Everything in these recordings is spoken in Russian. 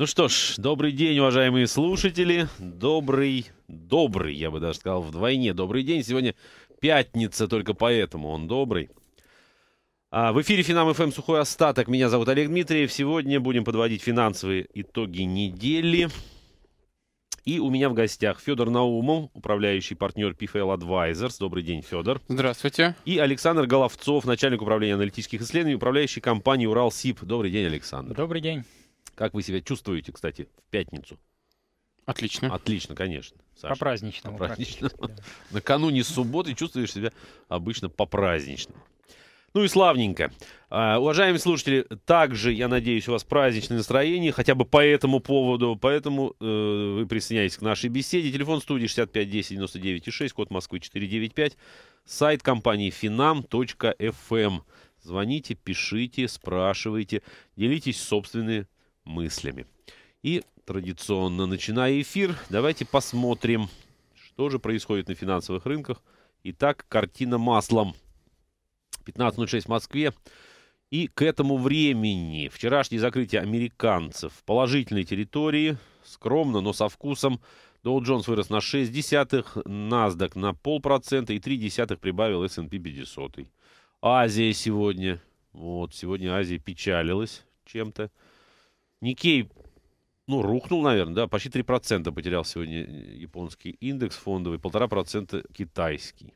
Ну что ж, добрый день, уважаемые слушатели. Добрый, добрый, я бы даже сказал, вдвойне добрый день. Сегодня пятница, только поэтому он добрый. А в эфире Финам ФМ Сухой Остаток. Меня зовут Олег Дмитриев. Сегодня будем подводить финансовые итоги недели. И у меня в гостях Федор Наумов, управляющий партнер PFL Advisors. Добрый день, Федор. Здравствуйте. И Александр Головцов, начальник управления аналитических исследований, управляющий компанией Уралсиб. Добрый день, Александр. Добрый день. Как вы себя чувствуете, кстати, в пятницу? Отлично. Отлично, конечно. Саша. По-праздничному. По-праздничному. Да. Накануне субботы чувствуешь себя обычно по-праздничному. Ну и славненько. А, уважаемые слушатели, также, я надеюсь, у вас праздничное настроение, хотя бы по этому поводу, поэтому э, вы присоединяйтесь к нашей беседе. Телефон студии 65 10 99 6, код Москвы 495, сайт компании finam.fm. Эм. Звоните, пишите, спрашивайте, делитесь собственными мыслями. И традиционно, начиная эфир, давайте посмотрим, что же происходит на финансовых рынках. Итак, картина маслом. 15.06 в Москве. И к этому времени вчерашнее закрытие американцев в положительной территории, скромно, но со вкусом, Доу Джонс вырос на 0,6, NASDAQ на полпроцента и 0,3 прибавил S&P 500. Азия сегодня, вот, сегодня Азия печалилась чем-то. Никей, ну, рухнул, наверное, да, почти 3% потерял сегодня э, японский индекс фондовый, 1,5% китайский.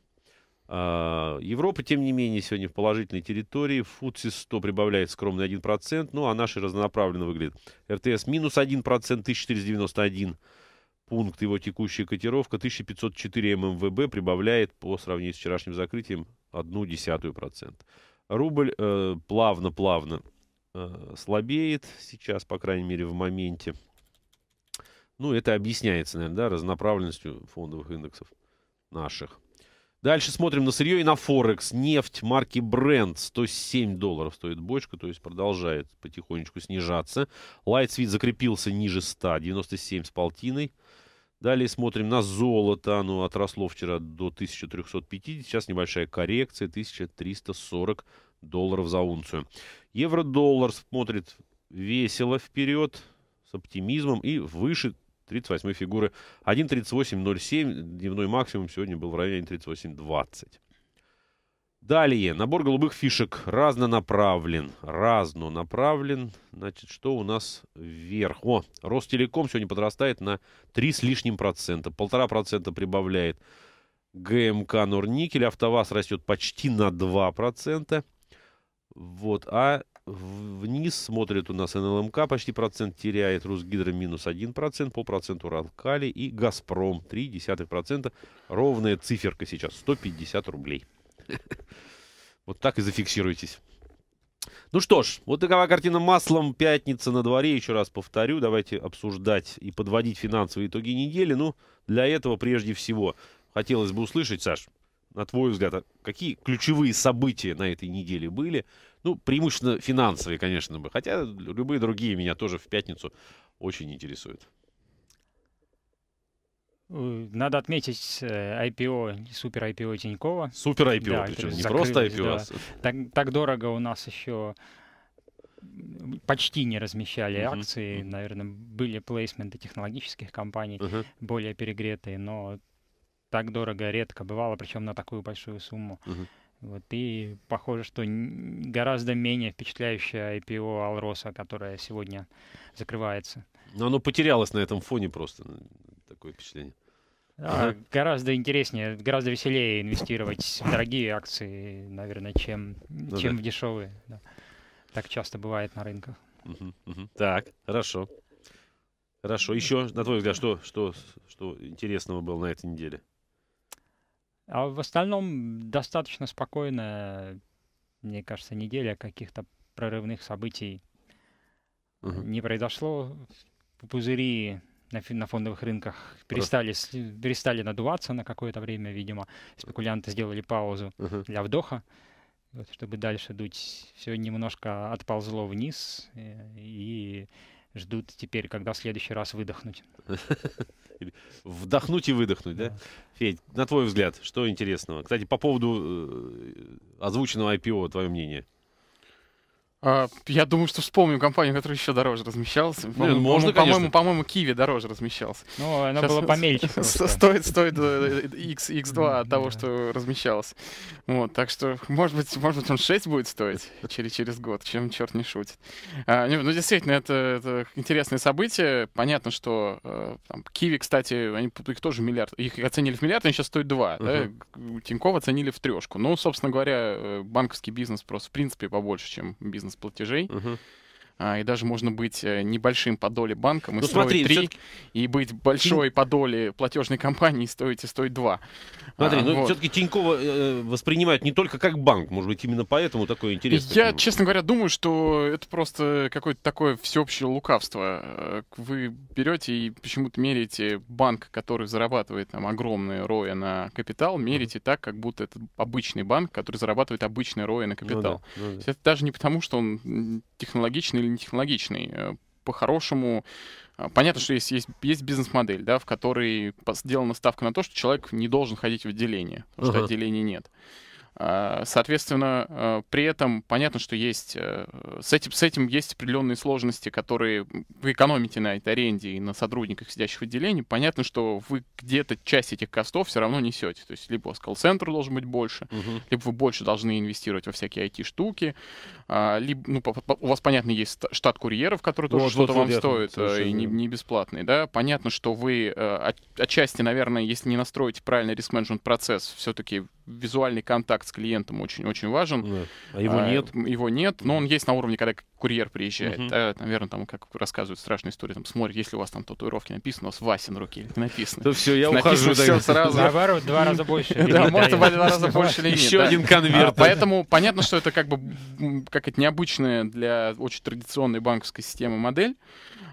А, Европа, тем не менее, сегодня в положительной территории. Футси 100 прибавляет скромный 1%, ну, а наши разнонаправленно выглядят. РТС минус 1%, 1491 пункт, его текущая котировка 1504 ММВБ прибавляет по сравнению с вчерашним закрытием 0,1%. Рубль плавно-плавно э, плавно, плавно Э, слабеет сейчас, по крайней мере, в моменте. Ну, это объясняется, наверное, да, разноправленностью фондовых индексов наших. Дальше смотрим на сырье и на Форекс. Нефть марки Brent 107 долларов стоит бочка, то есть продолжает потихонечку снижаться. Lightsweet закрепился ниже 100, 97 с полтиной. Далее смотрим на золото. Оно отросло вчера до 1350. Сейчас небольшая коррекция. 1340 долларов за унцию. Евро-доллар смотрит весело вперед, с оптимизмом и выше 38 фигуры 1.3807. Дневной максимум сегодня был в районе 38.20. Далее, набор голубых фишек разнонаправлен. Разнонаправлен. Значит, что у нас вверх? О, Ростелеком сегодня подрастает на 3 с лишним процента. Полтора процента прибавляет ГМК Норникель. Автоваз растет почти на 2 процента. Вот, а вниз смотрит у нас НЛМК, почти процент теряет, Русгидро минус 1%, полпроцент Уралкали и Газпром десятых процента. Ровная циферка сейчас, 150 рублей. Вот так и зафиксируйтесь. Ну что ж, вот такова картина маслом. Пятница на дворе, еще раз повторю. Давайте обсуждать и подводить финансовые итоги недели. Ну, для этого прежде всего хотелось бы услышать, Саш, на твой взгляд, а какие ключевые события на этой неделе были? Ну, преимущественно финансовые, конечно бы. Хотя любые другие меня тоже в пятницу очень интересуют. Э, надо отметить IPO, э, супер IPO Тинькова. Супер IPO, да, причем не просто IPO. Да. А так, так дорого у нас еще почти не размещали uh-huh. акции. Uh-huh. Наверное, были плейсменты технологических компаний uh-huh. более перегретые, но так дорого редко бывало, причем на такую большую сумму. Uh-huh. Вот, и похоже, что гораздо менее впечатляющая IPO Алроса, которая сегодня закрывается. Но оно потерялось на этом фоне просто. Такое впечатление. А, Гораздо интереснее, гораздо веселее инвестировать в дорогие акции, наверное, чем, ну, чем да. в дешевые. Да. Так часто бывает на рынках. Угу, угу. Так, хорошо. Хорошо. Еще, на твой взгляд, что, что, что интересного было на этой неделе? А в остальном достаточно спокойная, мне кажется, неделя каких-то прорывных событий угу. не произошло пузыри на, на фондовых рынках перестали, перестали надуваться на какое-то время, видимо. Спекулянты сделали паузу для вдоха, вот, чтобы дальше дуть. Все немножко отползло вниз э, и ждут теперь, когда в следующий раз выдохнуть. Вдохнуть и выдохнуть, да? да? Федь, на твой взгляд, что интересного? Кстати, по поводу э, озвученного IPO, твое мнение? А, я думаю, что вспомню компанию, которая еще дороже размещалась. По ну, можно, по по-моему, по-моему, Киви дороже размещался. Ну, она Сейчас была помельче. Стоит, стоит э, э, X, X2 от того, что размещалась. Вот, так что, может быть, может быть, он 6 будет стоить через, через год, чем черт не шутит. А, ну, действительно, это, это интересное событие. Понятно, что э, там, Киви, кстати, они, их тоже миллиард, их оценили в миллиард, они сейчас стоят 2. Uh-huh. Да? Тинькова оценили в трешку. Ну, собственно говоря, банковский бизнес просто, в принципе, побольше, чем бизнес платежей. Угу. А, и даже можно быть э, небольшим по доле банком и ну, строить смотри, и быть большой по доле платежной компании и стоить, и стоить два. Смотри, а, ну вот. все-таки Тинькова э, э, воспринимают не только как банк, может быть, именно поэтому такое интересное. Я, честно говоря, думаю, что это просто какое-то такое всеобщее лукавство. Э, вы берете и почему-то меряете банк, который зарабатывает там огромные роя на капитал, меряете mm-hmm. так, как будто это обычный банк, который зарабатывает обычные роя на капитал. Ну, да, ну, да. Это даже не потому, что он технологичный или нетехнологичный. Э, по-хорошему, э, понятно, что есть, есть, есть бизнес-модель, да, в которой сделана ставка на то, что человек не должен ходить в отделение, потому uh-huh. что отделения нет. А, соответственно, э, при этом понятно, что есть э, с этим, с этим есть определенные сложности, которые вы экономите на этой аренде и на сотрудниках, сидящих в отделении. Понятно, что вы где-то часть этих костов все равно несете. То есть либо у вас колл-центр должен быть больше, угу. либо вы больше должны инвестировать во всякие IT-штуки, а, либо ну, у вас, понятно, есть штат курьеров, который тоже вот, что-то вот, вам верно, стоит, э, и не, не бесплатный. Да? Понятно, что вы от отчасти, наверное, если не настроите правильный риск-менеджмент процесс, все-таки визуальный контакт с клиентом очень-очень важен. Да. А его а, нет? Его нет, но он есть на уровне, когда курьер приезжает, uh-huh. да, наверное, там, как рассказывают страшные истории, там, смотрит, если у вас там татуировки написано, у вас Вася на руке не написано. То все, я ухожу. все сразу. Наоборот, два раза больше. Да, может, два раза больше лимит. Еще один конверт. А, поэтому понятно, что это как бы, как это необычная для очень традиционной банковской системы модель.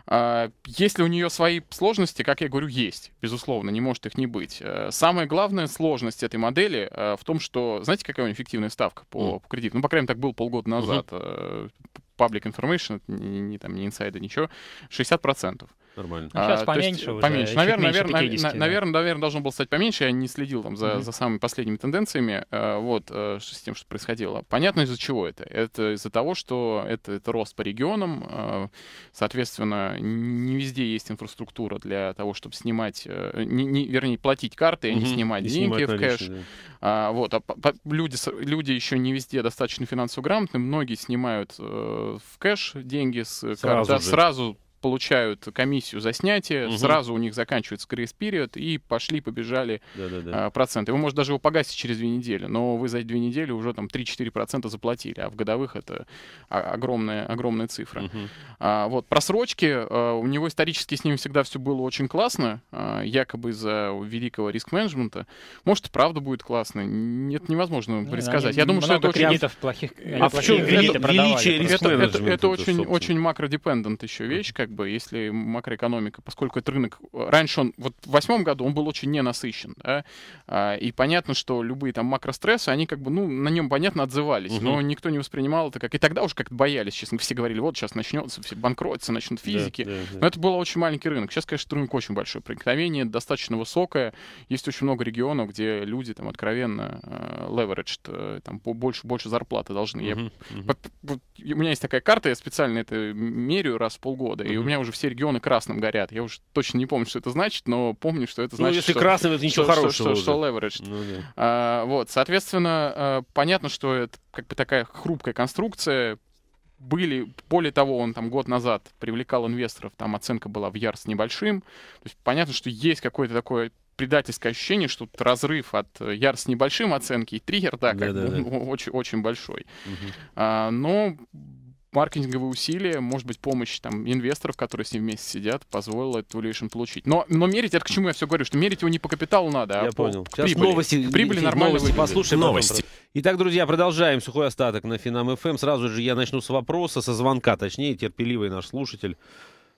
А, есть ли у нее свои сложности? Как я говорю, есть. Безусловно, не может их не быть. Э, самая главная сложность этой модели э, в том, что... Знаете, какая у нее эффективная ставка по, по кредиту? Ну, по крайней мере, так было полгода назад. Угу public information, это не, не, там, не инсайды, ничего, 60%. Нормально. А, сейчас поменьше есть, уже. Поменьше. Наверное, наверное, 50, навер, да. наверное, наверное, должно стать поменьше. Я не следил там за, mm за самыми последними тенденциями, э, вот, э, с тем, что происходило. Понятно, из-за чего это. Это из-за того, что это, это рост по регионам. Э, соответственно, не везде есть инфраструктура для того, чтобы снимать, не, не, вернее, платить карты, а не снимать деньги снимать в кэш. Да. А, вот, а по, люди, люди еще не везде достаточно финансово грамотны. Многие снимают в кэш деньги с сразу, карты, да, сразу получают комиссию за снятие, угу. сразу у них заканчивается grace период и пошли, побежали да, да, да. проценты. Вы можете даже его погасить через две недели, но вы за две недели уже там 3-4% заплатили, а в годовых это огромная, огромная цифра. Угу. А, вот, просрочки, а, у него исторически с ним всегда все было очень классно, а, якобы из-за великого риск-менеджмента. Может, правда будет классно, нет, невозможно ну, предсказать. Я думаю, что это очень... кредитов плохих, а в чем величие риск-менеджмента? Это, это, это, это очень, очень макродепендент еще вещь, как бы, если макроэкономика, поскольку этот рынок, раньше он, вот в восьмом году он был очень ненасыщен, да, а, и понятно, что любые там макрострессы, они как бы, ну, на нем, понятно, отзывались, угу. но никто не воспринимал это как... И тогда уж как-то боялись, честно, все говорили, вот сейчас начнется, все банкротятся, начнут физики. Да, да, да. Но это был очень маленький рынок. Сейчас, конечно, рынок очень большой, проникновение достаточно высокое, есть очень много регионов, где люди там откровенно э, leveraged, э, там больше, больше зарплаты должны. Угу, я, угу. у меня есть такая карта, я специально это меряю раз в полгода, угу. и у меня уже все регионы красным горят. Я уже точно не помню, что это значит, но помню, что это ну, значит. Ну, если что, красным, это ничего что, хорошего. Что, что, что Ну, да. а, вот, соответственно, а, понятно, что это как бы такая хрупкая конструкция. Были, более того, он там год назад привлекал инвесторов, там оценка была в ярс небольшим. То есть понятно, что есть какое-то такое предательское ощущение, что тут разрыв от э, яр с небольшим оценки и триггер, да, как да, да, да. очень, очень большой. Угу. А, но маркетинговые усилия, может быть, помощь там инвесторов, которые с ним вместе сидят, позволила эту valuation получить. Но, но мерить, это к чему я все говорю, что мерить его не по капиталу надо, а Я по понял. Сейчас прибыли. новости. Прибыли нормально новости Послушаем новости. Итак, друзья, продолжаем сухой остаток на Финам ФМ. Сразу же я начну с вопроса, со звонка, точнее, терпеливый наш слушатель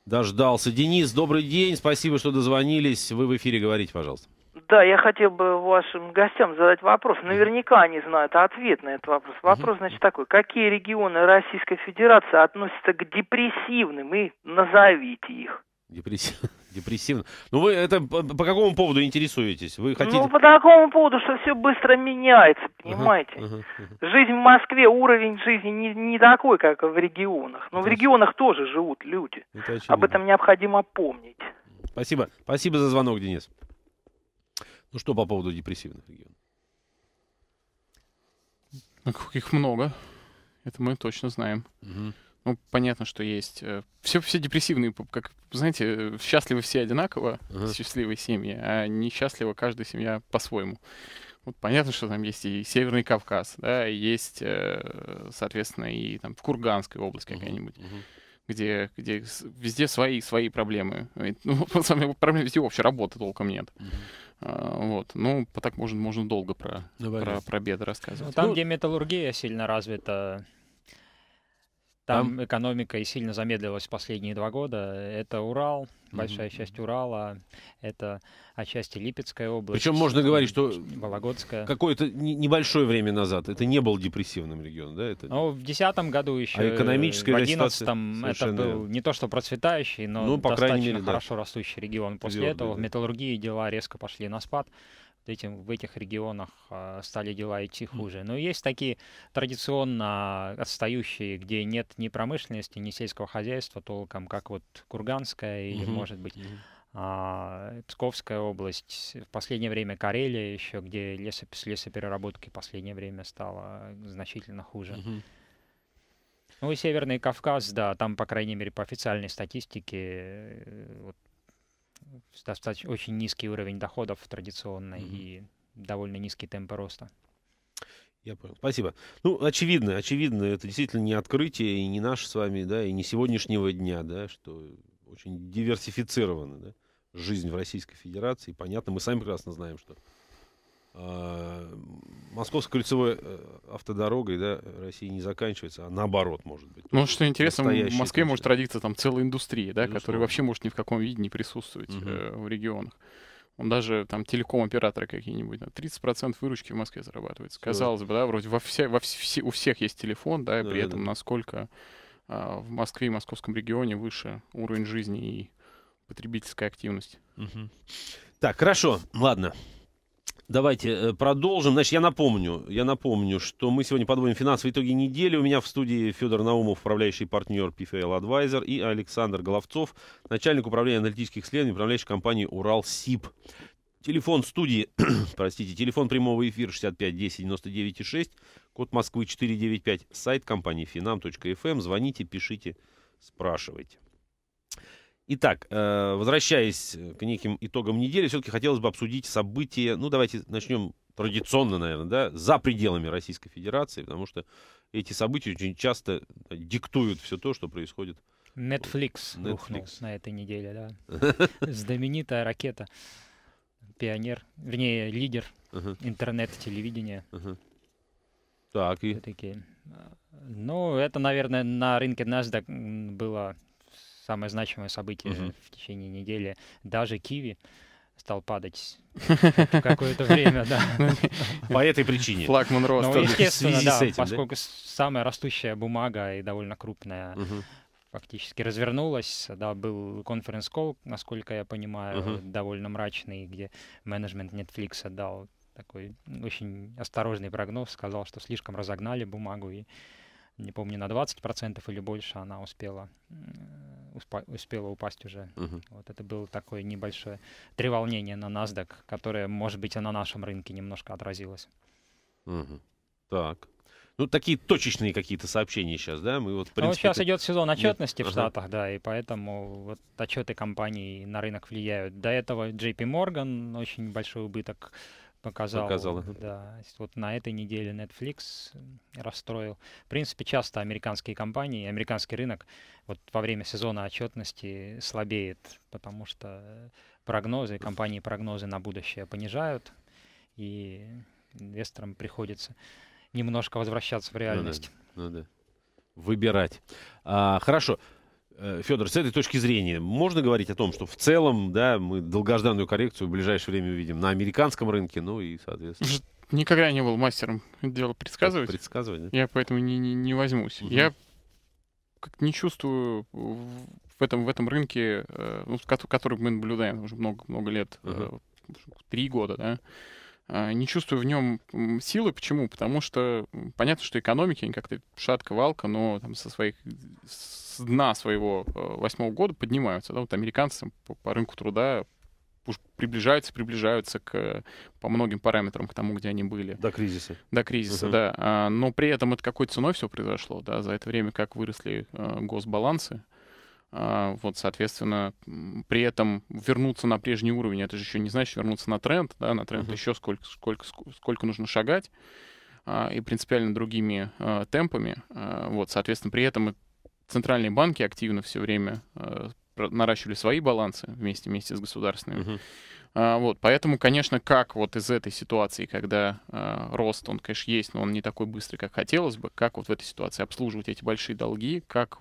дождался. Денис, добрый день, спасибо, что дозвонились. Вы в эфире говорите, пожалуйста. Да, я хотел бы вашим гостям задать вопрос. Наверняка они знают ответ на этот вопрос. Вопрос, значит, такой. Какие регионы Российской Федерации относятся к депрессивным? И назовите их. Депрессивно. Депрессивно. Ну вы это по, по какому поводу интересуетесь? Вы хотите... Ну по такому поводу, что все быстро меняется, понимаете? Uh-huh, uh-huh, uh-huh. Жизнь в Москве, уровень жизни не, не такой, как в регионах. Но это в регионах очевидно. тоже живут люди. Это Об этом необходимо помнить. Спасибо. Спасибо за звонок, Денис. Ну что по поводу депрессивных регионов? Ну, их много. Это мы точно знаем. Угу. Ну, понятно, что есть. Э, все, все депрессивные, как, знаете, э, счастливы все одинаково, uh-huh. счастливые семьи, а несчастлива каждая семья по-своему. Вот понятно, что там есть и Северный Кавказ, да, есть, э, соответственно, и там в Курганской области uh какая-нибудь. uh Где, где везде свои, свои проблемы. Ну, проблемы везде вообще работы толком нет. uh а, вот. Ну, так можно, можно долго про, про, про беды рассказывать. Ну, там, ну, где металлургия сильно развита, там, там экономика и сильно замедлилась последние два года. Это Урал, большая mm-hmm. часть Урала, это отчасти Липецкая область. Причем можно говорить, что Вологодская. какое-то небольшое время назад это не был депрессивным регионом, да? Это... Ну, в 2010 году еще, а экономическая в 2011 это был не то что процветающий, но ну, по достаточно мере, да. хорошо растущий регион. После Регион, этого да, в металлургии дела резко пошли на спад этим, в этих регионах а, стали дела идти хуже. Но есть такие традиционно отстающие, где нет ни промышленности, ни сельского хозяйства толком, как вот Курганская или, угу. может быть, угу. а, Псковская область, в последнее время Карелия еще, где лесо, с лесопереработки в последнее время стало значительно хуже. Угу. Ну и Северный Кавказ, да, там, по крайней мере, по официальной статистике э, вот, достаточно очень низкий уровень доходов традиционно mm-hmm. и довольно низкий темп роста. Я понял. Спасибо. Ну, очевидно, очевидно, это действительно не открытие и не наше с вами, да, и не сегодняшнего дня, да, что очень диверсифицирована да, жизнь в Российской Федерации. Понятно, мы сами прекрасно знаем, что а, московская кольцевая э, автодорога, да, России не заканчивается, а наоборот, может быть. Ну, что интересно, в Москве это... может родиться там целая индустрия, да, ну которая вообще может ни в каком виде не присутствовать угу. э, в регионах. Он даже там телеком-операторы какие-нибудь, на 30% выручки в Москве зарабатывается. Все. Казалось бы, да, вроде во все, во все, у всех есть телефон, да, и да, при этом да. насколько э, в Москве и московском регионе выше уровень жизни и потребительская активность. Угу. Так, хорошо, ладно. Давайте э, продолжим. Значит, я напомню, я напомню, что мы сегодня подводим финансовые итоги недели. У меня в студии Федор Наумов, управляющий партнер PFL Advisor, и Александр Головцов, начальник управления аналитических исследований, управляющей компании Сип. Телефон студии, простите, телефон прямого эфира 65 10 99 6, код Москвы 495, сайт компании finam.fm. Эм. Звоните, пишите, спрашивайте. Итак, э, возвращаясь к неким итогам недели, все-таки хотелось бы обсудить события, ну давайте начнем традиционно, наверное, да, за пределами Российской Федерации, потому что эти события очень часто диктуют все то, что происходит. Netflix, Netflix. рухнул на этой неделе, да. Знаменитая ракета. Пионер, вернее, лидер интернет-телевидения. Так, и... Но ну, это, наверное, на рынке NASDAQ было самое значимое событие угу. в течение недели. Даже Киви стал падать какое-то время, да. Ну, По этой причине. Флагман роста. Ну, естественно, да, поскольку самая растущая бумага и довольно крупная фактически развернулась. Да, был конференц-колл, насколько я понимаю, довольно мрачный, где менеджмент Netflix дал такой очень осторожный прогноз, сказал, что слишком разогнали бумагу и не помню, на 20% или больше она успела успела упасть уже. Угу. Вот это было такое небольшое треволнение на NASDAQ, которое, может быть, и на нашем рынке немножко отразилось. Угу. Так. Ну, такие точечные какие-то сообщения сейчас, да? Мы вот, ну, принципе, ну, сейчас это... идет сезон отчетности Нет. в Штатах, ага. да, и поэтому вот отчеты компаний на рынок влияют. До этого JP Morgan, очень большой убыток показал. показал. Да. Вот на этой неделе Netflix э, расстроил. В принципе, часто американские компании, американский рынок вот во время сезона отчетности слабеет, потому что прогнозы, компании прогнозы на будущее понижают, и инвесторам приходится немножко возвращаться в реальность. Ну да. Ну да. Выбирать. А, хорошо. Э, Федор, с этой точки зрения, можно говорить о том, что в целом, да, мы долгожданную коррекцию в ближайшее время увидим на американском рынке, ну и, соответственно... Никогда не был мастером дело предсказывать. Предсказывать, Я поэтому не, не, не возьмусь. Угу. Я как не чувствую в этом, в этом рынке, э, ну, который мы наблюдаем уже много-много лет, угу. три года, да, Э, не чувствую в нем силы. Почему? Потому что понятно, что экономики, как-то шатка-валка, но там со своих с дна своего э, восьмого года поднимаются. Да? Вот американцы по, по рынку труда уж приближаются, приближаются к, по многим параметрам к тому, где они были. До кризиса. До кризиса, uh-huh. да. А, но при этом это какой ценой все произошло, да, за это время как выросли э, госбалансы, а, вот, соответственно, при этом вернуться на прежний уровень, это же еще не значит вернуться на тренд, да, на тренд uh-huh. еще сколько, сколько, сколько нужно шагать а, и принципиально другими а, темпами. Вот, соответственно, при этом центральные банки активно все время наращивали свои балансы вместе, вместе с государственными. Uh-huh. Вот, поэтому, конечно, как вот из этой ситуации, когда э, рост, он, конечно, есть, но он не такой быстрый, как хотелось бы, как вот в этой ситуации обслуживать эти большие долги, как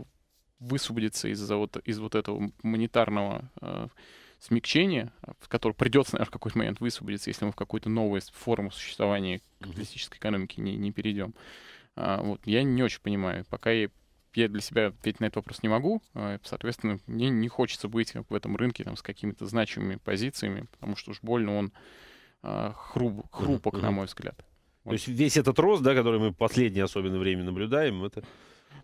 высвободиться из, вот, из вот этого монетарного э, смягчения, который придется, наверное, в какой-то момент высвободиться, если мы в какую-то новую форму существования капиталистической экономики не, не перейдем. А, вот, я не очень понимаю. Пока я, я для себя ответить на этот вопрос не могу, а, соответственно, мне не хочется быть в этом рынке там, с какими-то значимыми позициями, потому что уж больно он а, хруб, хрупок, uh-huh, на мой взгляд. Вот. То есть весь этот рост, да, который мы в последнее особенно время наблюдаем, это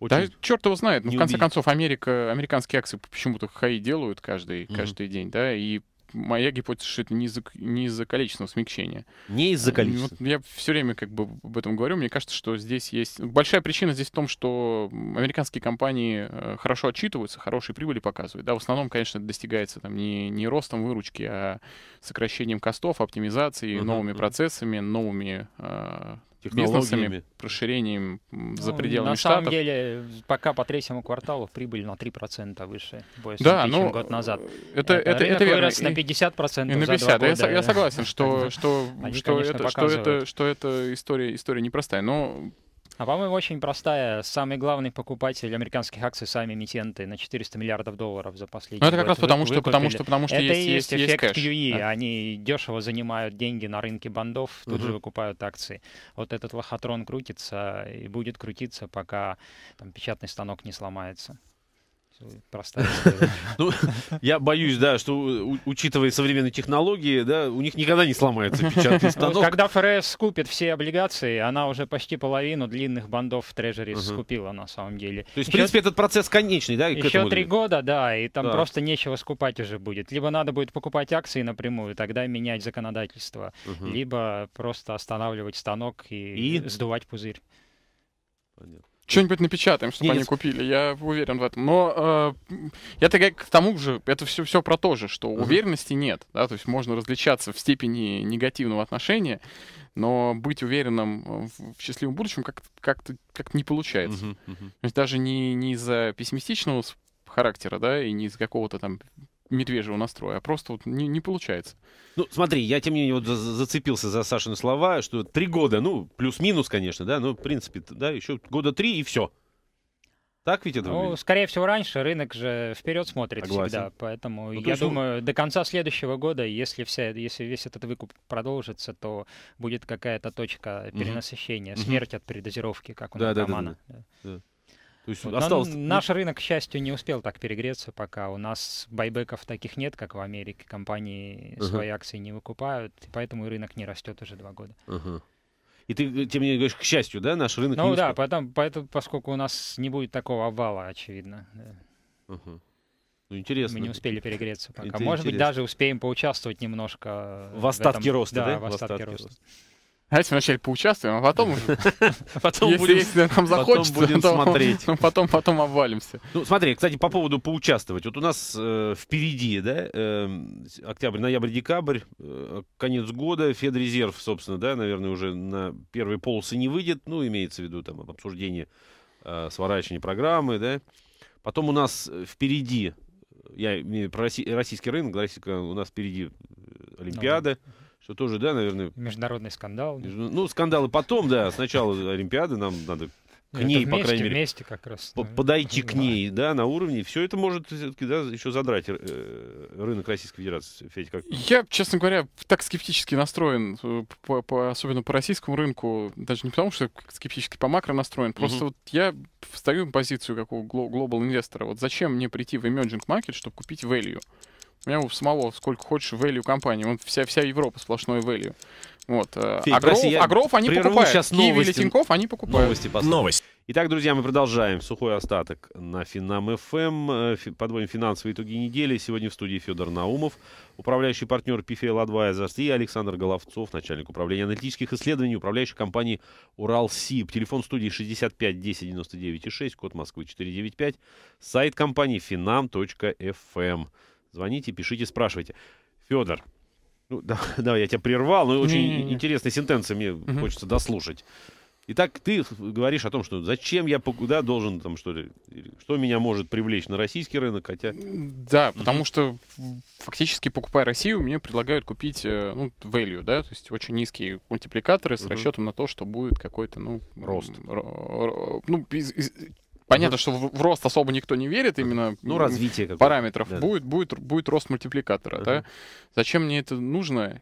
да, черт его знает. Ну, в конце убить. концов, Америка, американские акции почему-то хай делают каждый, mm-hmm. каждый день, да, и моя гипотеза, что это не из-за, не из-за количественного смягчения. Не из-за количества. Вот я все время как бы об этом говорю. Мне кажется, что здесь есть... Большая причина здесь в том, что американские компании э, хорошо отчитываются, хорошие прибыли показывают. Да, в основном, конечно, это достигается там не, не ростом выручки, а сокращением костов, оптимизацией, uh-huh, новыми uh-huh. процессами, новыми а, бизнесами, расширением ну, за пределами на Штатов. На самом деле, пока по третьему кварталу прибыль на 3% выше, больше, да, ну, чем год назад. Это, это, это верно. вырос на 50% и на 50. за 2 года. Я, я согласен, что, что, Они, что, конечно, это, что, это, что это история, история непростая. Но а по-моему, очень простая. Самый главный покупатель американских акций сами эмитенты на 400 миллиардов долларов за последние. Ну, это как раз потому, что, потому что, потому что это есть, есть, есть эффект есть QE. Да. Они дешево занимают деньги на рынке бандов, тут угу. же выкупают акции. Вот этот лохотрон крутится и будет крутиться, пока там, печатный станок не сломается простая Ну, я боюсь, да, что, учитывая современные технологии, да, у них никогда не сломается печатный станок. Когда ФРС купит все облигации, она уже почти половину длинных бандов в Трежери скупила, на самом деле. То есть, в принципе, этот процесс конечный, да? Еще три года, да, и там просто нечего скупать уже будет. Либо надо будет покупать акции напрямую, тогда менять законодательство, либо просто останавливать станок и сдувать пузырь. Понятно что-нибудь напечатаем, чтобы Нет. они купили, я уверен в этом. Но э, я так к тому же, это все, все про то же, что uh-huh. уверенности нет, да, то есть можно различаться в степени негативного отношения, но быть уверенным в счастливом будущем как-то как -то, как -то не получается. Uh-huh, uh-huh. То есть даже не, не из-за пессимистичного характера, да, и не из какого-то там медвежьего настроя, а просто вот не, не получается. Ну, смотри, я, тем не менее, вот зацепился за Сашины слова, что три года, ну, плюс-минус, конечно, да, ну в принципе, да, еще года три и все. Так ведь это Ну, выглядит? скорее всего, раньше рынок же вперед смотрит Согласен. всегда. Поэтому ну, я есть... думаю, до конца следующего года, если, вся, если весь этот выкуп продолжится, то будет какая-то точка перенасыщения, угу. смерть угу. от передозировки, как у да, наркомана. Да, да, да. Да. То есть вот, осталось... наш рынок, к счастью, не успел так перегреться пока. У нас байбеков таких нет, как в Америке. Компании uh-huh. свои акции не выкупают, и поэтому рынок не растет уже два года. Uh-huh. И ты, э, тем не говоришь, к счастью, да, наш рынок... Ну да, потом, поэтому, поскольку у нас не будет такого обвала, очевидно. Да. Угу. Ну, интересно. Мы не успели перегреться пока. Это Может интересно. быть, даже успеем поучаствовать немножко... В остатке в этом... роста, да? да? В, в остатке, остатке роста. роста. Давайте вначале поучаствуем, а потом уже. Потом если, будем, если нам захочется, потом будем то, смотреть. Ну потом, потом обвалимся. Ну, смотри, кстати, по поводу поучаствовать. Вот у нас э, впереди, да, э, октябрь, ноябрь, декабрь, э, конец года, Федрезерв, собственно, да, наверное, уже на первые полосы не выйдет. Ну, имеется в виду там обсуждение э, сворачивания программы, да. Потом у нас впереди, я имею в про российский рынок, российская, у нас впереди э, Олимпиада. Ага что тоже, да, наверное... Международный скандал. Между... Ну, скандалы потом, да. Сначала Олимпиады нам надо к это ней, вместе, по крайней мере, вместе как раз, подойти да. к ней, да, на уровне. Все это может все да, еще задрать э, рынок Российской Федерации. Федь, как... Я, честно говоря, так скептически настроен, э, по, по, особенно по российскому рынку, даже не потому, что скептически по макро настроен, просто угу. вот я встаю в позицию как у глобал инвестора. Вот зачем мне прийти в emerging market, чтобы купить value? У меня у самого сколько хочешь value компании. Вот вся, вся Европа сплошной value. Вот. Э, Федь, а, прости, гров, а они покупают. Сейчас новости. Киев или Тиньков они покупают. Новости Новость. Итак, друзья, мы продолжаем. Сухой остаток на Финам ФМ. Эм. Э, подводим финансовые итоги недели. Сегодня в студии Федор Наумов, управляющий партнер PFL Advisors, и Александр Головцов, начальник управления аналитических исследований, управляющий компании Уралсиб. Телефон студии 65 10 99 6, код Москвы 495, сайт компании finam.fm. Звоните, пишите, спрашивайте. Федор, ну, да, да, я тебя прервал, но очень Не-не-не. интересная сентенция мне угу. хочется дослушать. Итак, ты говоришь о том, что зачем я куда должен там что ли, что меня может привлечь на российский рынок, хотя. Да, потому что фактически покупая Россию, мне предлагают купить э, ну, value, да, то есть очень низкие мультипликаторы с расчетом на то, что будет какой-то ну рост. ну Понятно, что в, в рост особо никто не верит, ну, именно ну, развитие параметров. Да. Будет, будет, будет рост мультипликатора. Uh-huh. Да? Зачем мне это нужно?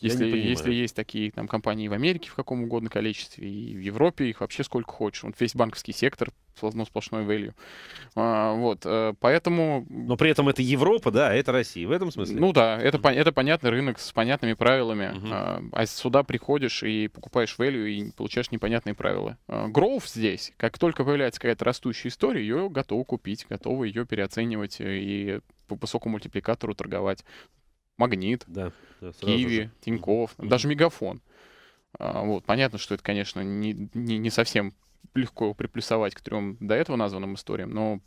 Если, если есть такие там, компании в Америке в каком угодно количестве, и в Европе их вообще сколько хочешь. Вот весь банковский сектор ну, сплошной value. А, вот, э, поэтому... Но при этом это Европа, да, а это Россия в этом смысле? Ну да, это, это понятный рынок с понятными правилами. Mm-hmm. А, а сюда приходишь и покупаешь value и получаешь непонятные правила. Гроув а, здесь, как только появляется какая-то растущая история, ее готовы купить, готовы ее переоценивать и по высокому мультипликатору торговать. Магнит, да, да, Киви, Тиньков, mm-hmm. даже Мегафон. А, вот, понятно, что это, конечно, не, не, не совсем легко приплюсовать к трем до этого названным историям, но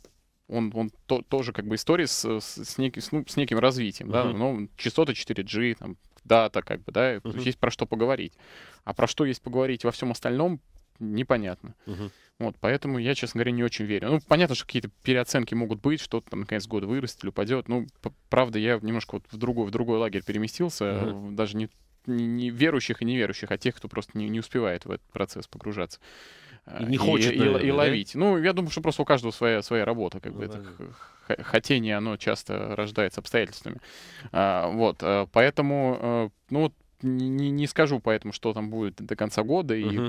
он, он то, тоже как бы история с, с, с, неким, с, ну, с неким развитием, uh-huh. да, ну, частота 4G, там, дата, как бы, да, uh-huh. есть про что поговорить. А про что есть поговорить во всем остальном, непонятно. Угу. Вот, поэтому я, честно говоря, не очень верю. Ну, понятно, что какие-то переоценки могут быть, что-то там наконец года вырастет или упадет. Ну, правда, я немножко вот в другой, в другой лагерь переместился, угу. даже не, не, не верующих и неверующих, а тех, кто просто не, не успевает в этот процесс погружаться. А, и не хочет, и, наверное, и, и ловить. Да? Ну, я думаю, что просто у каждого своя, своя работа, как ну, бы да. это хотение, оно часто рождается обстоятельствами. А, вот, э, поэтому, э, ну, не, не скажу поэтому, что там будет до конца года, и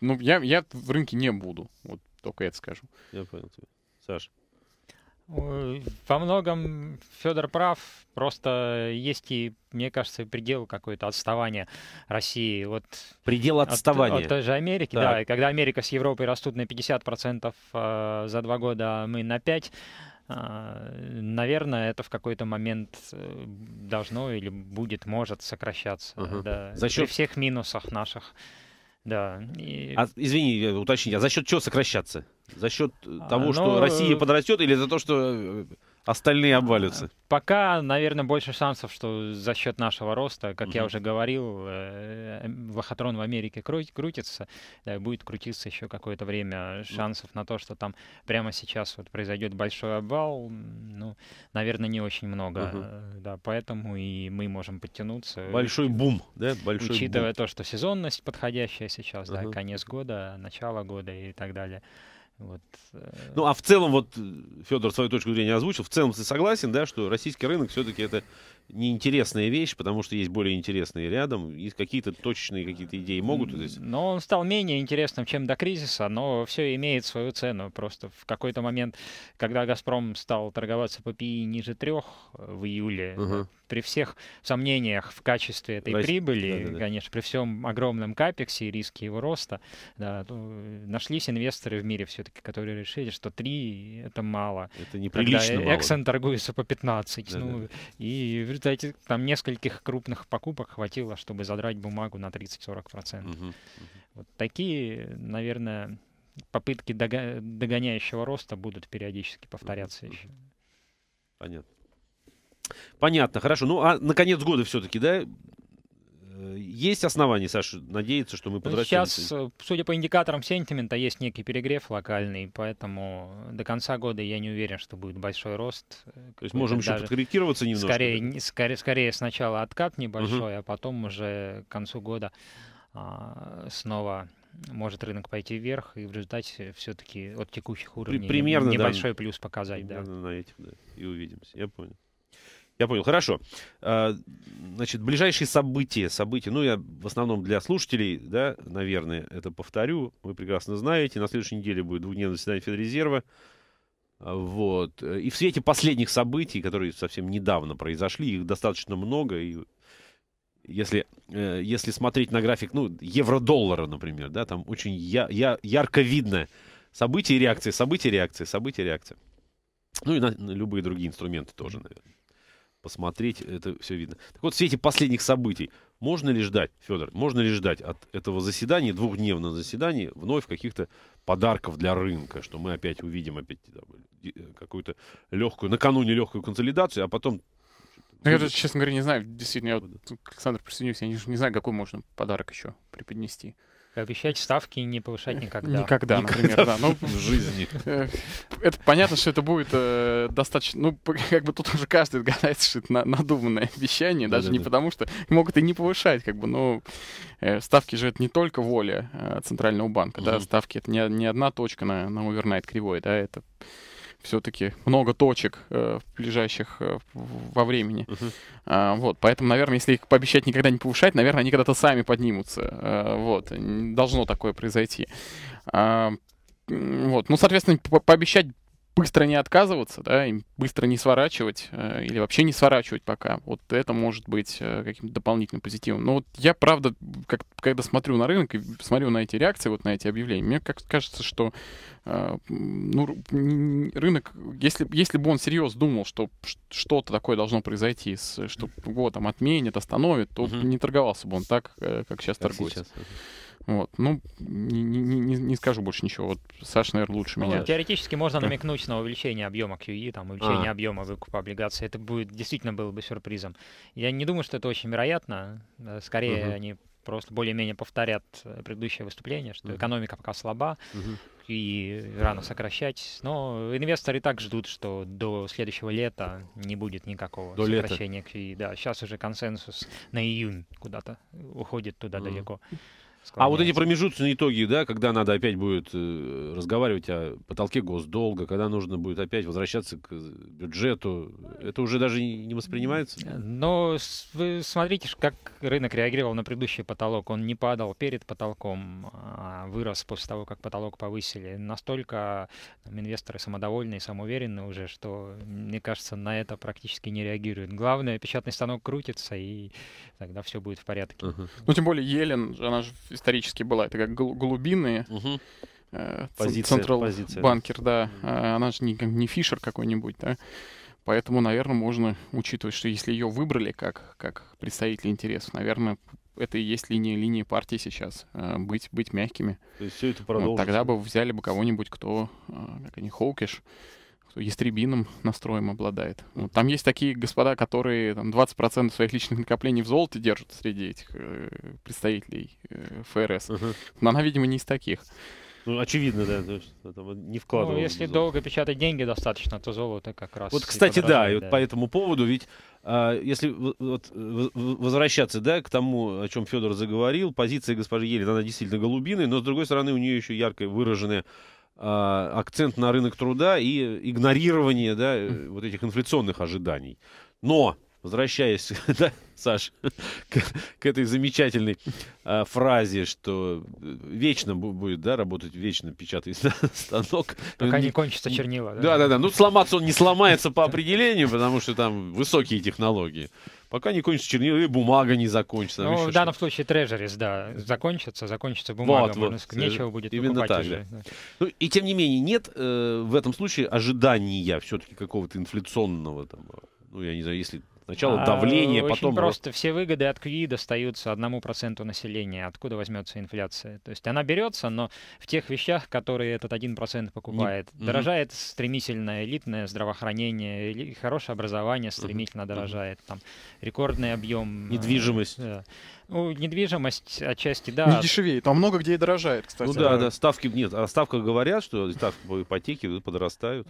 ну, я, я в рынке не буду. Вот только это скажу. Я понял тебя. Саша. Во многом Федор прав, просто есть и, мне кажется, предел какой-то отставания России. Вот предел отставания. От, от той же Америки, так. да. И когда Америка с Европой растут на 50% э, за два года, а мы на 5%, э, наверное, это в какой-то момент э, должно или будет, может сокращаться. Угу. Да. За счет... При всех минусах наших. Да. И... А, извини, уточните, а за счет чего сокращаться? За счет э, а, того, а, что ну, Россия э, подрастет или за то, что э, остальные обвалятся? Пока, наверное, больше шансов, что за счет нашего роста, как угу. я уже говорил, лохотрон э, в Америке крутится, э, будет крутиться еще какое-то время. Шансов на то, что там прямо сейчас вот произойдет большой обвал, ну, наверное, не очень много. Угу. Да, поэтому и мы можем подтянуться. Большой бум, да? Большой Учитывая бум. то, что сезонность подходящая сейчас, угу. да, конец года, начало года и так далее. Вот. Э, ну, а в целом, вот э, Федор свою точку зрения озвучил, в целом ты согласен, да, что российский рынок все-таки это неинтересная вещь, потому что есть более интересные рядом, и какие-то точечные какие-то идеи могут здесь. Но он стал менее интересным, чем до кризиса, но все имеет свою цену. Просто в какой-то момент, когда «Газпром» стал торговаться по ПИ ниже трех э, в июле, угу. при всех сомнениях в качестве этой Рас... прибыли, да, да, да. конечно, при всем огромном капексе и риске его роста, да, э, нашлись инвесторы в мире все-таки, которые решили, что три — это мало. Это неприлично когда мало. Эксон торгуется по 15. Да, ну, да. И результате там нескольких крупных покупок хватило, чтобы задрать бумагу на 30-40%. Угу, угу. Вот такие, наверное, попытки дога- догоняющего роста будут периодически повторяться угу. еще. Понятно. Понятно, хорошо. Ну, а на конец года все-таки, да, Э, есть основания, Саша, надеяться, что мы подрастем? Сейчас, э, судя по индикаторам сентимента, есть некий перегрев локальный, поэтому до конца года я не уверен, что будет большой рост. Э, То есть можем еще даже... подкорректироваться немножко? Скорее, скорее, скорее сначала откат небольшой, угу. а потом уже к концу года а, снова может рынок пойти вверх, и в результате все-таки от текущих уровней Примерно, небольшой да. плюс показать. Примерно да. на этих, да, и увидимся. Я понял. Я понял, хорошо. А, значит, ближайшие события, события, ну, я в основном для слушателей, да, наверное, это повторю, вы прекрасно знаете, на следующей неделе будет двухдневное заседание Федрезерва, а, вот. И в свете последних событий, которые совсем недавно произошли, их достаточно много, и если, э, если смотреть на график, ну, евро-доллара, например, да, там очень я, я, ярко видно события и реакции, события и реакции, события и реакции. Ну и на, на любые другие инструменты тоже, наверное посмотреть, это все видно. Так вот, в свете последних событий, можно ли ждать, Федор, можно ли ждать от этого заседания, двухдневного заседания, вновь каких-то подарков для рынка, что мы опять увидим опять э, какую-то легкую, накануне легкую консолидацию, а потом ну, я, честно говоря, не знаю. Действительно, я вот, Александр присоединюсь, я не, не знаю, какой можно подарок еще преподнести. Обещать ставки и не повышать никогда. Никогда, например, никогда. да. Ну, в жизни. Это понятно, что это будет э, достаточно... Ну, как бы тут уже каждый догадается, что это на, надуманное обещание, даже да, не да. потому, что могут и не повышать, как бы, но э, ставки же это не только воля э, Центрального банка, угу. да, ставки это не, не одна точка на, на овернайт кривой, да, это все-таки много точек э, ближайших э, во времени. Uh-huh. А, вот, поэтому, наверное, если их пообещать никогда не повышать, наверное, они когда-то сами поднимутся. А, вот, должно такое произойти. А, вот, ну, соответственно, по пообещать быстро не отказываться, да, и быстро не сворачивать э, или вообще не сворачивать пока. Вот это может быть э, каким-то дополнительным позитивом. Но вот я, правда, как, когда смотрю на рынок и смотрю на эти реакции, вот на эти объявления, мне как кажется, что э, ну, рынок, если, если бы он серьезно думал, что что-то такое должно произойти, что вот там отменят, остановят, то угу. не торговался бы он так, э, как сейчас как торгуется. Сейчас. Вот. Ну, не, не, не не скажу больше ничего. Вот Саша, наверное, лучше ну, меня. Теоретически можно намекнуть на увеличение объема QE, там, увеличение а. объема выкупа облигаций. Это будет действительно было бы сюрпризом. Я не думаю, что это очень вероятно. Скорее, угу. они просто более-менее повторят э, предыдущее выступление, что угу. экономика пока слаба. Угу и e рано сокращать. Но инвесторы так ждут, что до следующего лета не будет никакого до сокращения лета. E. Да, сейчас уже консенсус на июнь куда-то уходит туда mm. далеко. А вот эти промежуточные итоги, да, когда надо опять будет э, разговаривать о потолке госдолга, когда нужно будет опять возвращаться к бюджету, это уже даже не воспринимается? Э, но вы смотрите, как рынок реагировал на предыдущий потолок. Он не падал перед потолком, а вырос после того, как потолок повысили. Настолько там, инвесторы самодовольны и самоуверены уже, что, мне кажется, на это практически не реагируют. Главное, печатный станок крутится, и тогда все будет в порядке. Uh-huh. Ну, тем более, Елен, она же исторически была. Это как глубинные. Угу. Централ банкер, да. А, она же не, не фишер какой-нибудь, да. Поэтому, наверное, можно учитывать, что если ее выбрали как, как представитель интересов, наверное, это и есть линия, линии партии сейчас, э, быть, быть мягкими. То есть все это продолжится. Вот тогда бы взяли бы кого-нибудь, кто, э, как они, Хоукиш, кто ястребиным настроем обладает. Вот. Ну, там есть такие господа, которые там, 20% своих личных накоплений в золоте держат среди этих э, представителей э, ФРС. Uh-huh. Но она, видимо, не из таких. Ну, очевидно, да, то есть, там, не вкладывал. Ну, если долго печатать деньги достаточно, то золото как раз. Вот, кстати, да, и вот по этому поводу, ведь а, если вот, возвращаться, да, к тому, о чем Федор заговорил, позиция госпожи Елен, она действительно голубиная, но с другой стороны у нее еще ярко выраженная а, акцент на рынок труда и игнорирование да, э, вот этих инфляционных ожиданий. Но, возвращаясь, да, Саш, к, к этой замечательной а, фразе, что э, вечно будет да, работать, вечно печатать станок. Пока э, не кончится чернила. да, да. да. Ну, сломаться он не сломается по определению, потому что там высокие технологии пока не кончится чернила или бумага не закончится. Ну, в данном случае трежерис, да, закончится, закончится бумага, вот, можно сказать, э, нечего будет Именно так, уже. Да. Ну, и тем не менее, нет э, в этом случае ожидания все-таки какого-то инфляционного там, э, ну, я не знаю, если Сначала а, давление, а, потом... просто. Все выгоды от КВИ достаются одному проценту населения. Откуда возьмется инфляция? То есть она берется, но в тех вещах, которые этот один процент покупает. Не... Дорожает стремительно элитное здравоохранение, хорошее образование стремительно угу. дорожает. Там рекордный объем... Э, недвижимость. Да. Ну, недвижимость отчасти, да. Ну, не дешевеет, а много где и дорожает, кстати. Ну да, да, ставки нет. А ставках говорят, что ставки по ипотеке подорастают.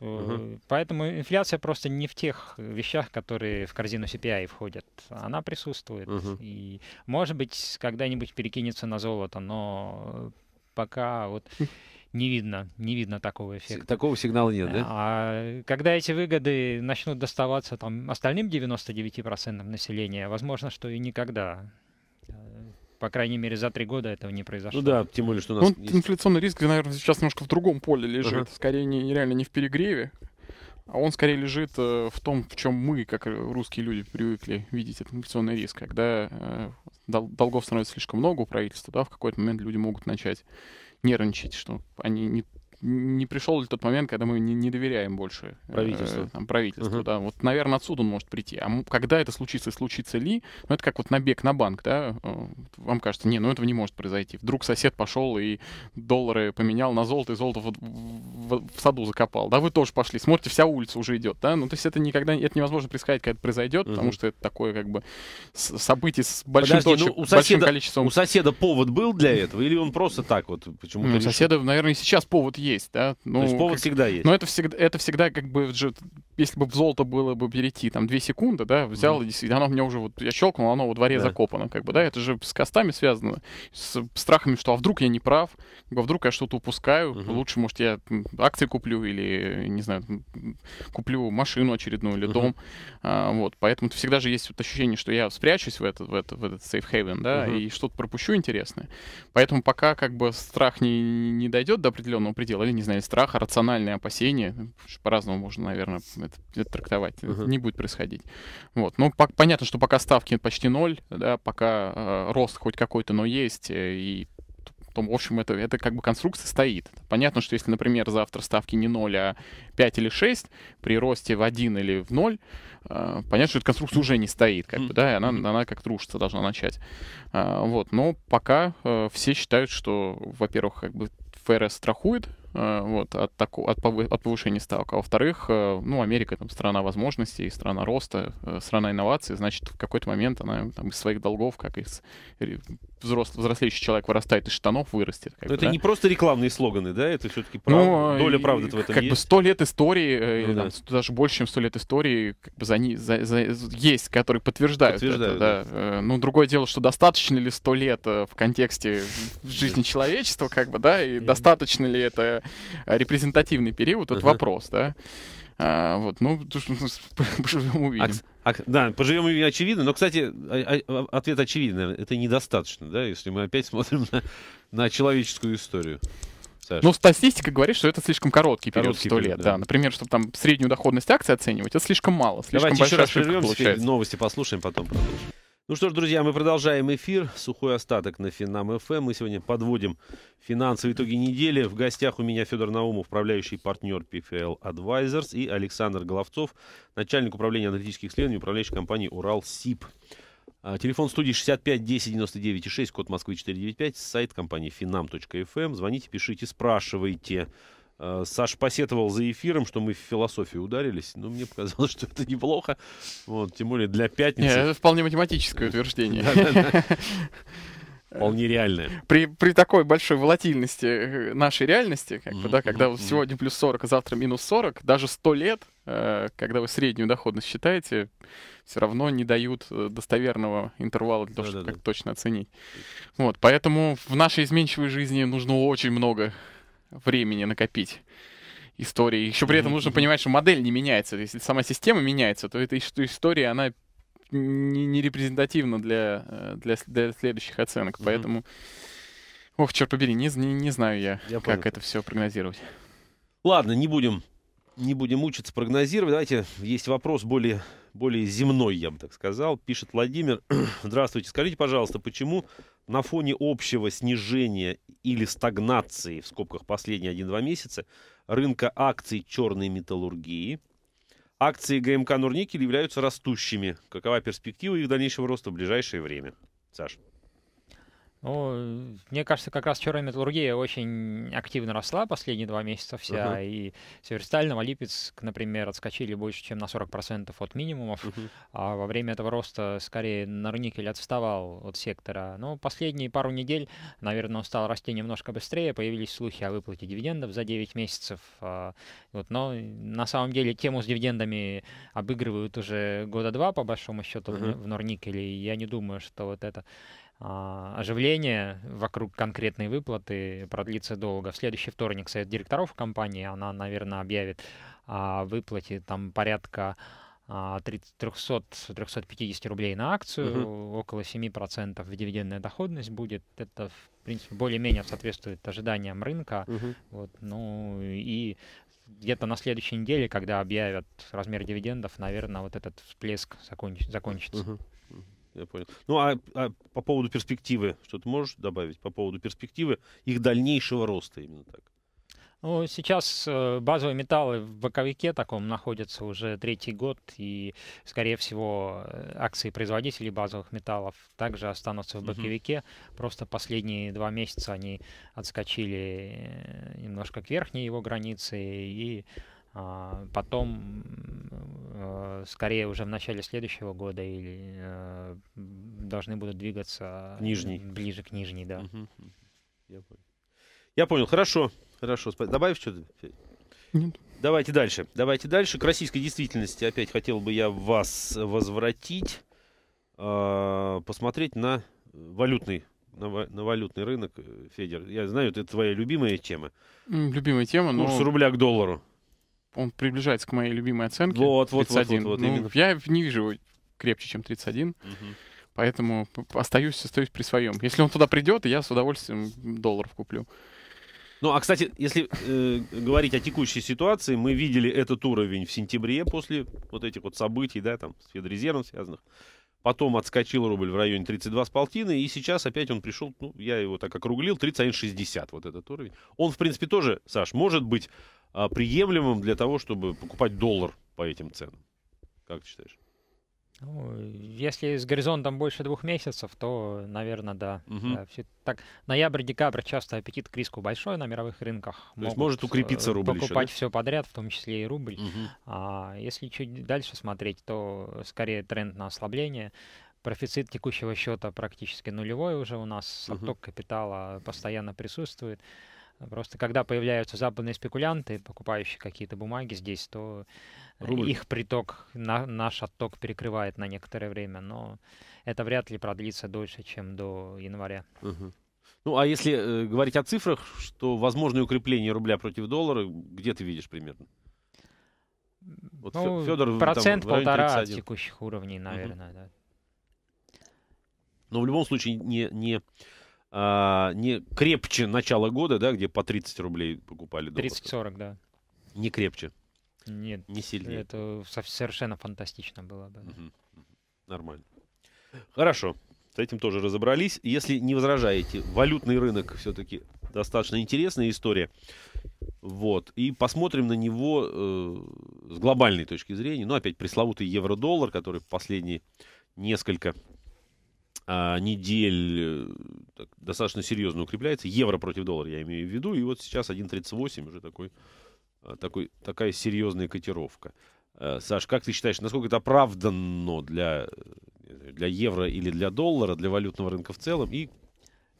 Угу. Поэтому инфляция просто не в тех вещах, которые в корзину CPI входят. Она присутствует. Угу. И, может быть, когда-нибудь перекинется на золото, но пока вот не видно, не видно такого эффекта. Такого сигнала нет, да? А когда эти выгоды начнут доставаться там остальным 99% населения, возможно, что и никогда. По крайней мере, за три года этого не произошло. Ну да, тем более, что у нас... Ну, есть... Инфляционный риск, наверное, сейчас немножко в другом поле лежит. Ага. Скорее, не, реально не в перегреве, а он скорее лежит э, в том, в чем мы, как русские люди, привыкли видеть этот инфляционный риск. Когда э, долгов становится слишком много у правительства, да, в какой-то момент люди могут начать нервничать, что они не не пришел ли тот момент, когда мы не, не доверяем больше э, правительству, э, там, правительству, uh-huh. да, вот, наверное, отсюда он может прийти. А когда это случится, случится ли, ну, это как вот набег на банк, да, э, вам кажется, не, ну, этого не может произойти. Вдруг сосед пошел и доллары поменял на золото, и золото вот в, в саду закопал, да, вы тоже пошли, смотрите, вся улица уже идет, да, ну, то есть это никогда, это невозможно предсказать, когда это произойдет, угу. потому что это такое, как бы, событие с большим, Подожди, ну, точек, ну, у соседа, большим количеством... У соседа повод был для этого, или он просто так вот почему-то... Ну, у соседа, наверное, сейчас повод есть, да. Ну, то есть повод как... всегда есть. Но это всегда, это всегда как бы, если бы в золото было бы перейти, там, две секунды, да, взял, угу. и оно мне уже вот, я щелкнул, оно во дворе да. закопано, как бы, да, это же с костами связано, с страхами, что а вдруг я не прав, а вдруг я что-то упускаю, угу. лучше, может, я акции куплю или, не знаю, куплю машину очередную или uh-huh. дом. А, вот, поэтому всегда же есть вот ощущение, что я спрячусь в этот, в этот, в этот safe haven, да, uh-huh. и что-то пропущу интересное. Поэтому пока как бы страх не, не дойдет до определенного предела, или, не знаю, страх, рациональные опасения, по-разному можно, наверное, это, это трактовать, uh-huh. это не будет происходить. Вот, но ну, по- понятно, что пока ставки почти ноль, да, пока э, рост хоть какой-то, но есть, э, и то, в общем, это, это как бы конструкция стоит. Понятно, что если, например, завтра ставки не 0, а 5 или 6, при росте в 1 или в 0, э, понятно, что эта конструкция уже не стоит, как бы, да, и она, она как трушиться должна начать. Э, вот, но пока э, все считают, что, во-первых, как бы ФРС страхует э, вот, от, таку, от, повы, от повышения ставок. А во-вторых, э, ну, Америка там страна возможностей, страна роста, э, страна инноваций, значит, в какой-то момент она там, из своих долгов, как из взрослый, взрослеющий человек вырастает из штанов, вырастет. Как Но бы, это да? не просто рекламные слоганы, да? Это все-таки прав... ну, доля правды в этом как есть. бы сто лет истории, э, ну, или, да. даже больше, чем сто лет истории, как бы за, за, за, есть, которые подтверждают, подтверждают это. Да. Да. Э, ну, другое дело, что достаточно ли сто лет э, в контексте жизни человечества, как бы, да, и достаточно ли это репрезентативный период, это вопрос, да. А, вот, ну, то что поживем увидим. А, а, да, поживем увидим, очевидно. Но, кстати, а, а, а, ответ очевидный. Это недостаточно, да, если мы опять смотрим на, на человеческую историю. Саша. Ну, статистика говорит, что это слишком короткий период, сто лет. Да. да. Например, чтобы там среднюю доходность акций оценивать, это слишком мало. Слишком Давайте еще раз прервемся, новости послушаем, потом продолжим. Ну что ж, друзья, мы продолжаем эфир. Сухой остаток на Финам ФМ. Эм. Мы сегодня подводим финансовые итоги недели. В гостях у меня Федор Наумов, управляющий партнер PFL Advisors, и Александр Головцов, начальник управления аналитических исследований управляющей компании «Урал СИП». А, телефон студии 65 10 99 6, код Москвы 495, сайт компании finam.fm. Эм. Звоните, пишите, спрашивайте. Э, Саш посетовал за эфиром, что мы в философию ударились. но ну, мне показалось, что это неплохо. Вот, тем более для пятницы. Нет, это вполне математическое утверждение. Вполне реальное. При, при такой большой волатильности э, нашей реальности, как бы, да, когда mm-hmm. сегодня плюс 40, а завтра минус 40, даже 100 лет, э, когда вы среднюю доходность считаете, все равно не дают достоверного интервала для того, чтобы точно оценить. Вот, поэтому в нашей изменчивой жизни нужно очень много времени накопить истории. Еще при этом нужно понимать, что модель не меняется. Если сама система меняется, то эта история, она не, не репрезентативна для, э, для, для следующих оценок. Поэтому, ох, черт побери, не, не, не знаю я, я как понял. это все прогнозировать. Ладно, не будем, не будем учиться прогнозировать. Давайте, есть вопрос более, более земной, я бы так сказал. Пишет Владимир. Здравствуйте, скажите, пожалуйста, почему на фоне общего снижения или стагнации, в скобках последние 1-2 месяца, рынка акций черной металлургии, акции ГМК «Нурникель» являются растущими. Какова перспектива их дальнейшего роста в ближайшее время? Саша. Ну, мне кажется, как раз черная металлургия очень активно росла последние два месяца вся, uh-huh. и Северсталь, Новолипецк, например, отскочили больше, чем на 40% от минимумов, uh-huh. а во время этого роста скорее Норникель отставал от сектора. Но последние пару недель, наверное, он стал расти немножко быстрее, появились слухи о выплате дивидендов за 9 месяцев. А, вот, но на самом деле тему с дивидендами обыгрывают уже года два, по большому счету, uh-huh. в Норникеле, и я не думаю, что вот это а, оживление вокруг конкретной выплаты продлится долго. В следующий вторник совет директоров компании, она, наверное, объявит о выплате там порядка 300-350 а, рублей на акцию, угу. около 7% дивидендная доходность будет. Это, в принципе, более-менее соответствует ожиданиям рынка. Угу. Вот, ну и где-то на следующей неделе, когда объявят размер дивидендов, наверное, вот этот всплеск закончится. Угу я понял. Ну, а, а по поводу перспективы, что ты можешь добавить по поводу перспективы их дальнейшего роста именно так? Ну, сейчас э, базовые металлы в боковике таком находятся уже третий год, и, скорее всего, э, акции производителей базовых металлов также останутся в боковике. Угу. Просто последние два месяца они отскочили э, немножко к верхней его границе, и а, потом, э, скорее уже в начале следующего года или э, должны будут двигаться к нижней. ближе к нижней, да. Угу. Я понял. Я понял. Хорошо, хорошо. Добавишь что-то? Нет. Давайте дальше. Давайте дальше. К российской действительности опять хотел бы я вас возвратить, а, посмотреть на валютный на, на валютный рынок, э, Федер. Я знаю, это твоя любимая тема. Любимая тема, но... Курс рубля к доллару он приближается к моей любимой оценке. Вот, вот, 31. вот, вот, вот, вот ну, Я не вижу его крепче, чем 31. Угу. Поэтому остаюсь, остаюсь при своем. Если он туда придет, я с удовольствием долларов куплю. Ну, а, кстати, если э, говорить о текущей ситуации, мы видели этот уровень в сентябре после вот этих вот событий, да, там, с Федрезервом связанных. Потом отскочил рубль в районе 32 с полтины, и сейчас опять он пришел, ну, я его так округлил, 31,60 вот этот уровень. Он, в принципе, тоже, Саш, может быть а, приемлемым для того, чтобы покупать доллар по этим ценам? Как ты считаешь? Ну, если с горизонтом больше двух месяцев, то, наверное, да. Угу. да все, так, ноябрь-декабрь часто аппетит к риску большой на мировых рынках. То есть может э, укрепиться рубль Покупать еще, да? все подряд, в том числе и рубль. Угу. А, если чуть дальше смотреть, то скорее тренд на ослабление. Профицит текущего счета практически нулевой уже у нас, отток угу. капитала постоянно присутствует. Просто когда появляются западные спекулянты, покупающие какие-то бумаги здесь, то э, Рубль. их приток, на, наш отток перекрывает на некоторое время, но это вряд ли продлится дольше, чем до января. Угу. Ну, а если э, говорить о цифрах, что возможное укрепление рубля против доллара, где ты видишь примерно? Вот ну, Федор, процент там, полтора от текущих уровней, наверное, угу. да. Но в любом случае не, не а, не крепче начала года, да, где по 30 рублей покупали доллар. 30-40, да. Не крепче. Нет. Не сильнее. Это совершенно фантастично было, да. Угу. Нормально. Хорошо. С этим тоже разобрались. Если не возражаете, валютный рынок все-таки достаточно интересная история. Вот. И посмотрим на него э, с глобальной точки зрения. Ну, опять пресловутый евро-доллар, который последние несколько а, недель э, так, достаточно серьезно укрепляется. Евро против доллара я имею в виду. И вот сейчас 1.38 уже такой, а, такой, такая серьезная котировка. Э, Саш, как ты считаешь, насколько это оправданно для, э, для евро или для доллара, для валютного рынка в целом? И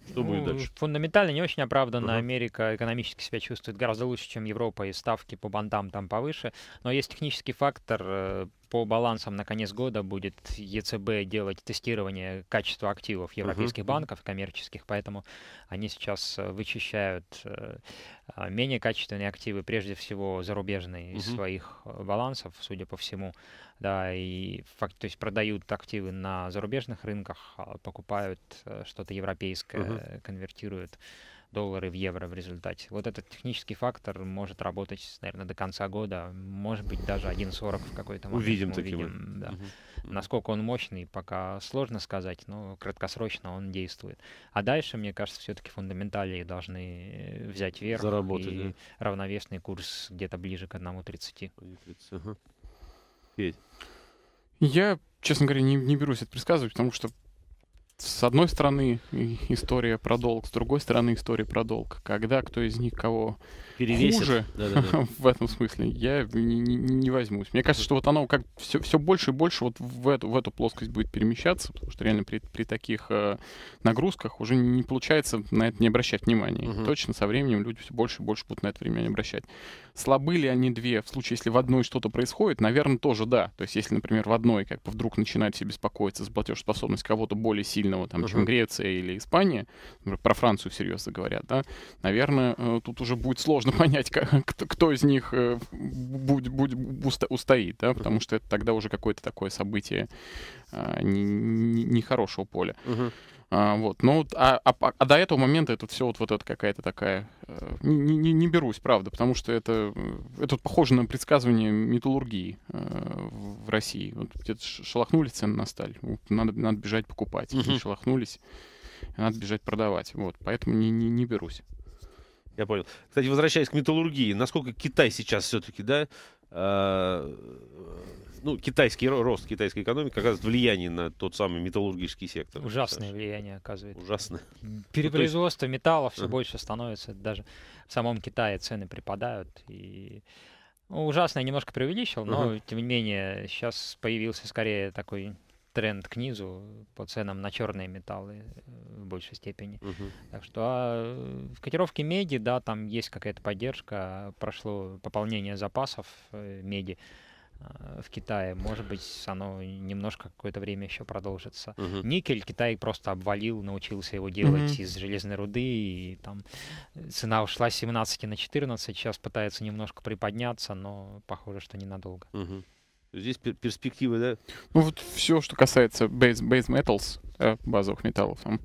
что будет дальше? Фундаментально не очень оправданно. Uh-huh. Америка экономически себя чувствует гораздо лучше, чем Европа, и ставки по бантам там повыше. Но есть технический фактор по балансам на конец года будет ЕЦБ делать тестирование качества активов европейских uh-huh. банков коммерческих, поэтому они сейчас э, вычищают э, а, менее качественные активы, прежде всего зарубежные, uh-huh. из своих э, балансов, судя по всему, да, и то есть продают активы на зарубежных рынках, а, покупают что-то европейское, uh-huh. конвертируют доллары в евро в результате. Вот этот технический фактор может работать, наверное, до конца года, может быть, даже 1.40 в какой-то момент. Увидим, увидим таким. Да. Угу. Насколько он мощный, пока сложно сказать, но краткосрочно он действует. А дальше, мне кажется, все-таки фундаменталии должны э, взять верх Заработать, и да. равновесный курс где-то ближе к 1.30. Ага. Петь. Я, честно говоря, не, не берусь это предсказывать, потому что с одной стороны история про долг, с другой стороны история про долг. Когда кто из них кого перевесит. хуже в этом смысле. Я не, не, не возьмусь. Мне кажется, что вот оно как все, все больше и больше вот в эту, в эту плоскость будет перемещаться, потому что реально при, при таких э, нагрузках уже не получается на это не обращать внимания. Угу. Точно со временем люди все больше и больше будут на это время не обращать. Слабы ли они две в случае, если в одной что-то происходит? Наверное, тоже да. То есть если, например, в одной как бы вдруг начинает все беспокоиться за платежеспособность кого-то более сильного, там, угу. чем Греция или Испания, про Францию серьезно говорят, да, наверное, э, тут уже будет сложно можно понять, как, кто, кто из них э, будь, будь, уста, устоит, да, потому что это тогда уже какое-то такое событие нехорошего а, не, не поля. Uh-huh. А, вот, ну, а, а, а до этого момента это все вот, вот это какая-то такая... Э, не, не, не берусь, правда, потому что это, э, это похоже на предсказывание металлургии э, в России. Вот где-то шелохнулись цены на сталь, вот, надо, надо бежать покупать. uh Шелохнулись, надо бежать продавать. Вот, поэтому не, не, не берусь. Я понял. Кстати, возвращаясь к металлургии, насколько Китай сейчас все-таки, да, а, ну, китайский рост китайская экономика оказывает влияние на тот самый металлургический сектор. Ужасное влияние оказывает. Ужасное. Ну, Перепроизводство металла все больше становится, даже в самом Китае цены припадают. И... Ну, ужасно я немножко преувеличил, но, тем не менее, сейчас появился скорее такой тренд к низу по ценам на черные металлы э, в большей степени. Угу. Так что а в котировке меди, да, там есть какая-то поддержка, прошло пополнение запасов э, меди а, в Китае. Может быть, оно немножко какое-то время еще продолжится. Uh-huh. Никель Китай просто обвалил, научился его делать Uh-huh. из железной руды, и там э, цена ушла с 17 на 14, сейчас пытается немножко приподняться, но похоже, что ненадолго. Угу. Здесь перспективы, да? Ну вот все, что касается base, base metals, базовых металлов, там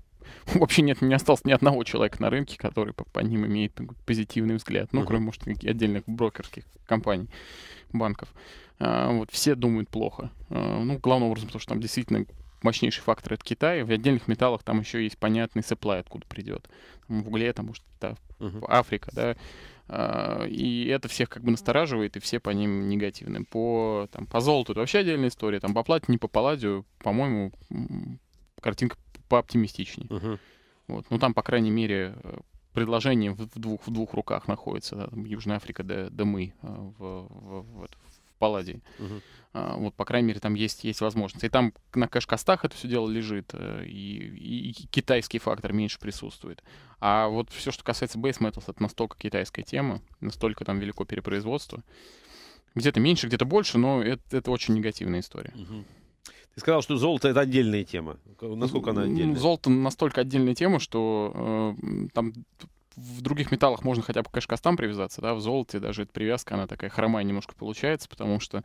вообще нет, не осталось ни одного человека на рынке, который по, по ним имеет позитивный взгляд. Ну, uh-huh. кроме, может, отдельных брокерских компаний, банков. А, вот все думают плохо. А, ну, главным образом, потому что там действительно мощнейший фактор это Китай, В отдельных металлах там еще есть понятный supply, откуда придет. В угле там, может, да, uh-huh. Африка, да, а, и это всех как бы настораживает, и все по ним негативны. По, там, по золоту это вообще отдельная история. Там по плате, не по палладию, по-моему, картинка пооптимистичнее. uh Вот. Ну, там, по крайней мере, э, предложение в двух, в двух руках находится. Да, Южная Африка, да, да мы э, в, в, в, Палладии. Угу. А, вот, по крайней мере, там есть, есть возможность. И там на кэш-костах это все дело лежит, э, и, и китайский фактор меньше присутствует. А вот все, что касается base metals, это настолько китайская тема, настолько там велико перепроизводство. Где-то меньше, где-то больше, но это, это очень негативная история. Угу. Ты сказал, что золото это отдельная тема. Насколько она отдельная? Золото настолько отдельная тема, что э, там в других металлах можно хотя бы к кашкастам привязаться, да, в золоте даже эта привязка, она такая хромая немножко получается, потому что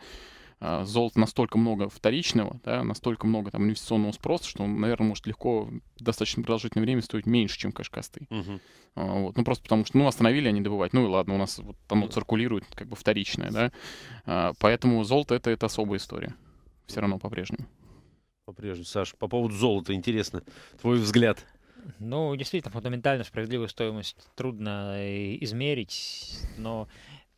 э, золото настолько много вторичного, да, настолько много там инвестиционного спроса, что он, наверное, может легко достаточно продолжительное время стоить меньше, чем кашкасты. Угу. А, вот, ну, просто потому что, ну, остановили они добывать, ну и ладно, у нас вот оно циркулирует как бы вторичное, да, а, поэтому золото это, это особая история, все равно по-прежнему. По-прежнему, Саш, по поводу золота интересно твой взгляд. Ну, действительно, фундаментально справедливую стоимость трудно э, измерить, но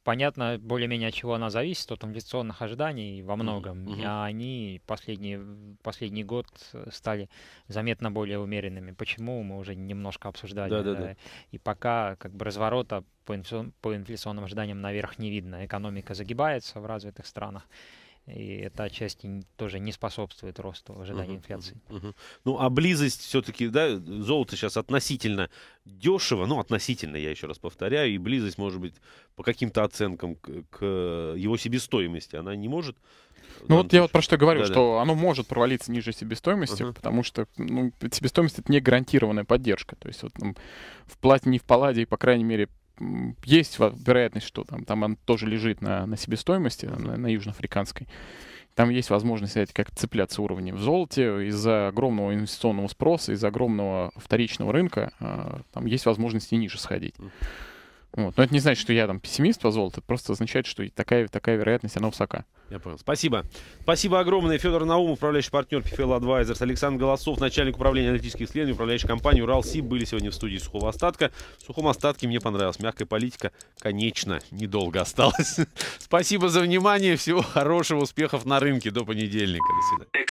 понятно более-менее от чего она зависит, от инвестиционных ожиданий во многом, mm-hmm. а они последний, последний год стали заметно более умеренными. Почему, мы уже немножко обсуждали. Да, да, э, да. И пока как бы разворота по, по инфляционным ожиданиям наверх не видно. Экономика загибается в развитых странах и это отчасти тоже не способствует росту ожидания uh-huh, инфляции. Uh-huh. Ну, а близость все-таки, да, золото сейчас относительно дешево, ну, относительно, я еще раз повторяю, и близость, может быть, по каким-то оценкам к, к его себестоимости, она не может... Э, ну, вот я вот про что говорю, да, что оно может провалиться ниже себестоимости, uh-huh. потому что ну, себестоимость — это не гарантированная поддержка. То есть вот, ну, в платье не в палладе, по крайней мере, есть вероятность, что там, там он тоже лежит на, на себестоимости, на, на южноафриканской. Там есть возможность, знаете, как цепляться уровнем в золоте из-за огромного инвестиционного спроса, из-за огромного вторичного рынка. А, там есть возможность и ниже сходить. Вот. Но это не значит, что я там пессимист по золоту, это просто означает, что такая, такая вероятность, она высока. Я понял. Спасибо. Спасибо огромное. Федор Наумов, управляющий партнер PFL Advisors, Александр Голосов, начальник управления аналитических исследований, управляющий компании Урал Си были сегодня в студии Сухого Остатка. В Сухом Остатке мне понравилась мягкая политика. Конечно, недолго осталась. Спасибо за внимание. Всего хорошего, успехов на рынке. До понедельника. До свидания.